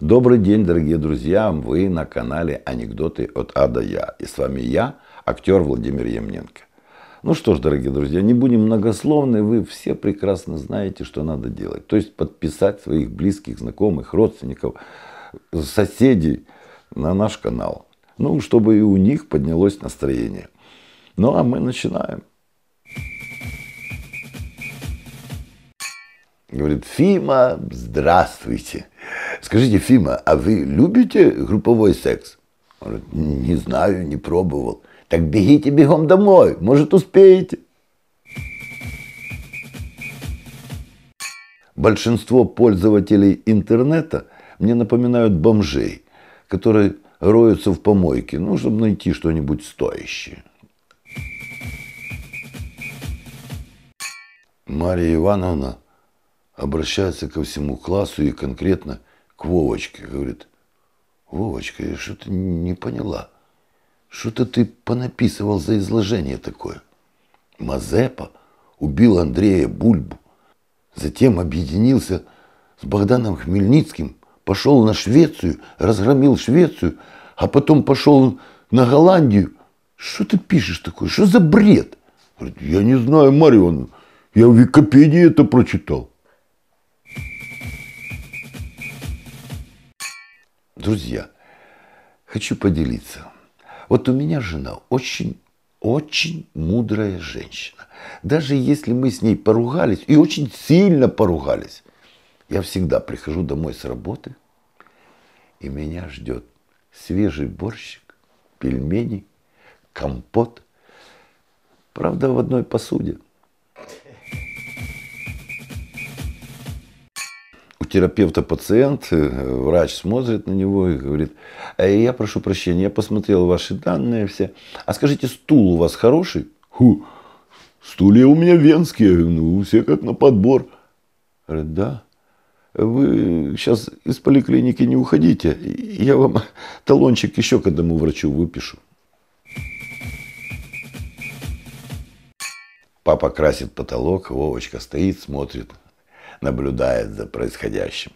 Добрый день, дорогие друзья! Вы на канале «Анекдоты от А до Я». И с вами я, актер Владимир Ямненко. Ну что ж, дорогие друзья, не будем многословны. Вы все прекрасно знаете, что надо делать. То есть подписать своих близких, знакомых, родственников, соседей на наш канал. Ну, чтобы и у них поднялось настроение. Ну, а мы начинаем. Говорит, Фима, здравствуйте. Скажите, Фима, а вы любите групповой секс? Он говорит, не знаю, не пробовал. Так бегите бегом домой, может успеете. Большинство пользователей интернета мне напоминают бомжей, которые роются в помойке, ну, чтобы найти что-нибудь стоящее. Мария Ивановна обращается ко всему классу и конкретно к Вовочке. Говорит, Вовочка, я что-то не поняла. Что-то ты понаписывал за изложение такое. Мазепа убил Андрея Бульбу. Затем объединился с Богданом Хмельницким, пошел на Швецию, разгромил Швецию, а потом пошел на Голландию. Что ты пишешь такое? Что за бред? Говорит, я не знаю, Марион, я в Википедии это прочитал. Друзья, хочу поделиться. Вот у меня жена очень очень мудрая женщина. Даже если мы с ней поругались, и очень сильно поругались, я всегда прихожу домой с работы, и меня ждет свежий борщик, пельмени, компот. Правда, в одной посуде – терапевта пациент, э, врач смотрит на него и говорит, «Э, я прошу прощения, я посмотрел ваши данные все, а скажите, стул у вас хороший? Ху, стулья у меня венские, ну, все как на подбор. Говорит, да. Вы сейчас из поликлиники не уходите, я вам талончик еще к одному врачу выпишу. Папа красит потолок, Вовочка стоит, смотрит наблюдает за происходящим.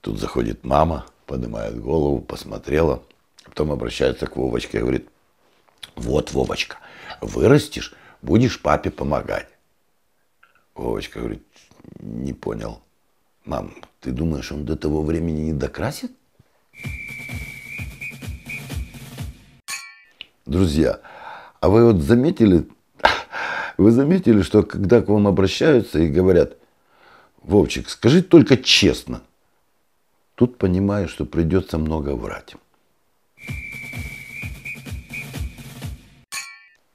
Тут заходит мама, поднимает голову, посмотрела, потом обращается к Вовочке и говорит, вот, Вовочка, вырастешь, будешь папе помогать. Вовочка говорит, не понял. Мам, ты думаешь, он до того времени не докрасит? Друзья, а вы вот заметили, вы заметили, что когда к вам обращаются и говорят, Вовчик, скажи только честно. Тут понимаю, что придется много врать.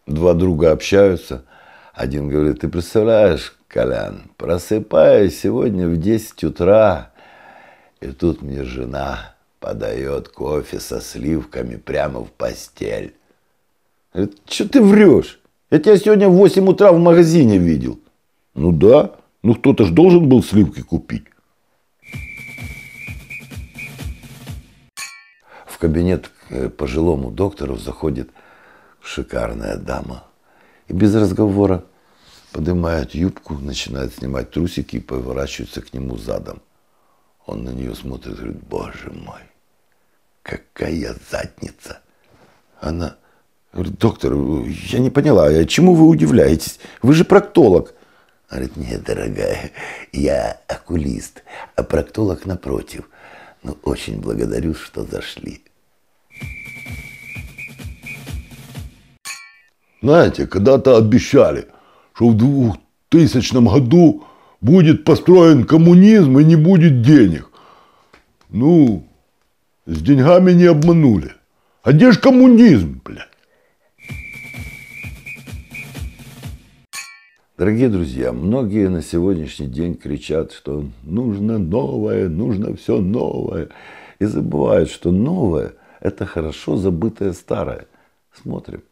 Два друга общаются. Один говорит, ты представляешь, Колян, просыпаюсь сегодня в 10 утра, и тут мне жена подает кофе со сливками прямо в постель. Говорит, что ты врешь? Я тебя сегодня в 8 утра в магазине видел. Ну да, ну, кто-то же должен был сливки купить. В кабинет к э, пожилому доктору заходит шикарная дама. И без разговора поднимает юбку, начинает снимать трусики и поворачивается к нему задом. Он на нее смотрит и говорит, боже мой, какая задница. Она говорит, доктор, я не поняла, чему вы удивляетесь? Вы же проктолог говорит, нет, дорогая, я окулист, а проктолог напротив. Ну, очень благодарю, что зашли. Знаете, когда-то обещали, что в 2000 году будет построен коммунизм и не будет денег. Ну, с деньгами не обманули. А где же коммунизм, блядь? Дорогие друзья, многие на сегодняшний день кричат, что нужно новое, нужно все новое. И забывают, что новое – это хорошо забытое старое. Смотрим.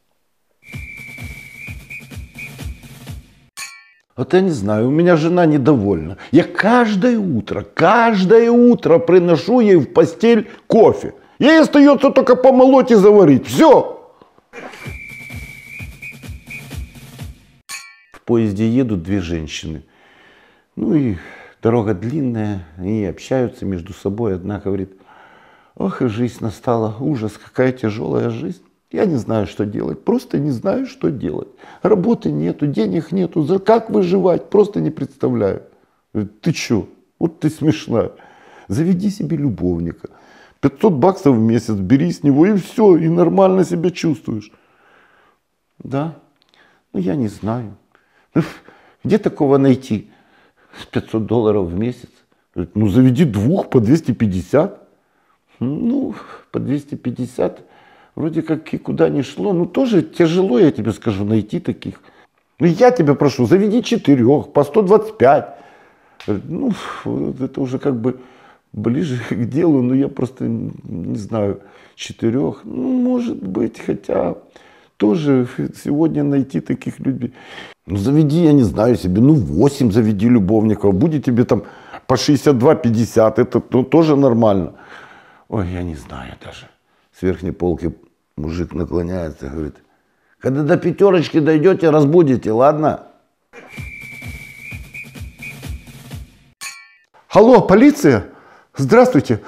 Вот я не знаю, у меня жена недовольна. Я каждое утро, каждое утро приношу ей в постель кофе. Ей остается только помолоть и заварить. Все. поезде едут две женщины. Ну и дорога длинная, они общаются между собой. Одна говорит, ох и жизнь настала, ужас, какая тяжелая жизнь. Я не знаю, что делать, просто не знаю, что делать. Работы нету, денег нету, как выживать, просто не представляю. Ты чё? Вот ты смешная. Заведи себе любовника. 500 баксов в месяц, бери с него и все, и нормально себя чувствуешь. Да? Ну, я не знаю. Где такого найти? 500 долларов в месяц. Ну, заведи двух по 250. Ну, по 250 вроде как и куда не шло. Ну, тоже тяжело, я тебе скажу, найти таких. Ну, я тебя прошу, заведи четырех по 125. Ну, это уже как бы ближе к делу, но я просто не знаю, четырех, ну, может быть, хотя тоже сегодня найти таких людей ну заведи, я не знаю, себе, ну 8 заведи любовников, будет тебе там по 62-50, это ну, тоже нормально. Ой, я не знаю даже. С верхней полки мужик наклоняется, говорит, когда до пятерочки дойдете, разбудите, ладно? Алло, полиция? Здравствуйте.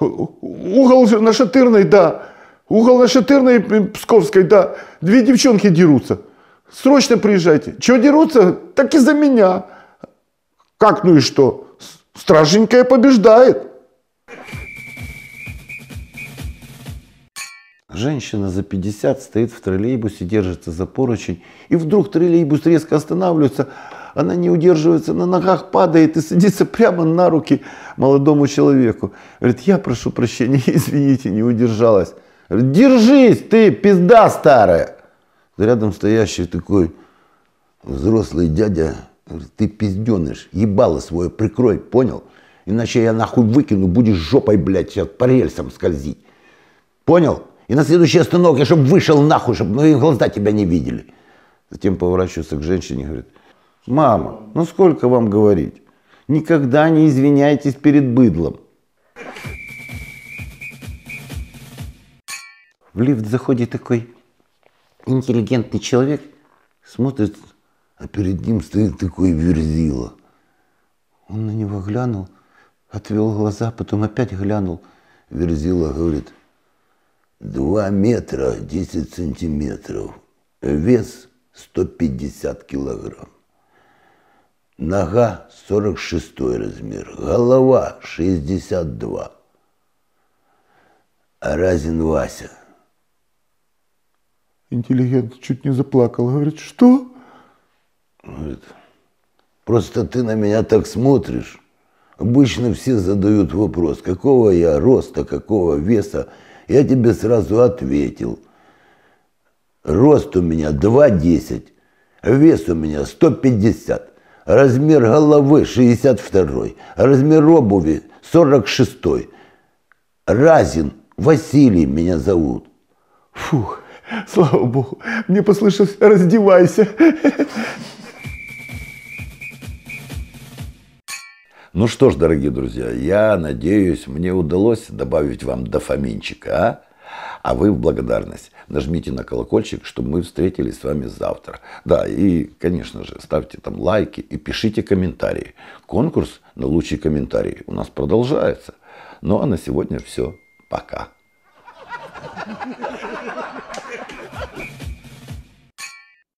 Угол на Шатырной, да. Угол на Шатырной Псковской, да. Две девчонки дерутся. Срочно приезжайте. Чего дерутся? Так и за меня. Как, ну и что? Страшенькая побеждает. Женщина за 50 стоит в троллейбусе, держится за поручень. И вдруг троллейбус резко останавливается. Она не удерживается на ногах, падает и садится прямо на руки молодому человеку. Говорит, я прошу прощения, извините, не удержалась. Говорит, держись ты, пизда старая. Рядом стоящий такой взрослый дядя говорит, ты пизденыш, ебало свое прикрой, понял? Иначе я нахуй выкину, будешь жопой, блядь, сейчас по рельсам скользить. Понял? И на следующий остановке, чтобы вышел нахуй, чтобы ну, и глаза тебя не видели. Затем поворачивается к женщине и говорит, мама, ну сколько вам говорить? Никогда не извиняйтесь перед быдлом. В лифт заходит такой интеллигентный человек смотрит, а перед ним стоит такой верзила. Он на него глянул, отвел глаза, потом опять глянул. Верзила говорит, два метра десять сантиметров, вес сто пятьдесят килограмм. Нога сорок шестой размер, голова шестьдесят два. А Разин Вася Интеллигент чуть не заплакал. Говорит, что? Говорит, просто ты на меня так смотришь. Обычно все задают вопрос, какого я роста, какого веса. Я тебе сразу ответил. Рост у меня 2,10, вес у меня 150, размер головы 62, размер обуви 46. Разин Василий меня зовут. Фух, Слава богу, мне послышалось «раздевайся». Ну что ж, дорогие друзья, я надеюсь, мне удалось добавить вам дофаминчика, а? А вы в благодарность нажмите на колокольчик, чтобы мы встретились с вами завтра. Да, и, конечно же, ставьте там лайки и пишите комментарии. Конкурс на лучший комментарий у нас продолжается. Ну а на сегодня все. Пока.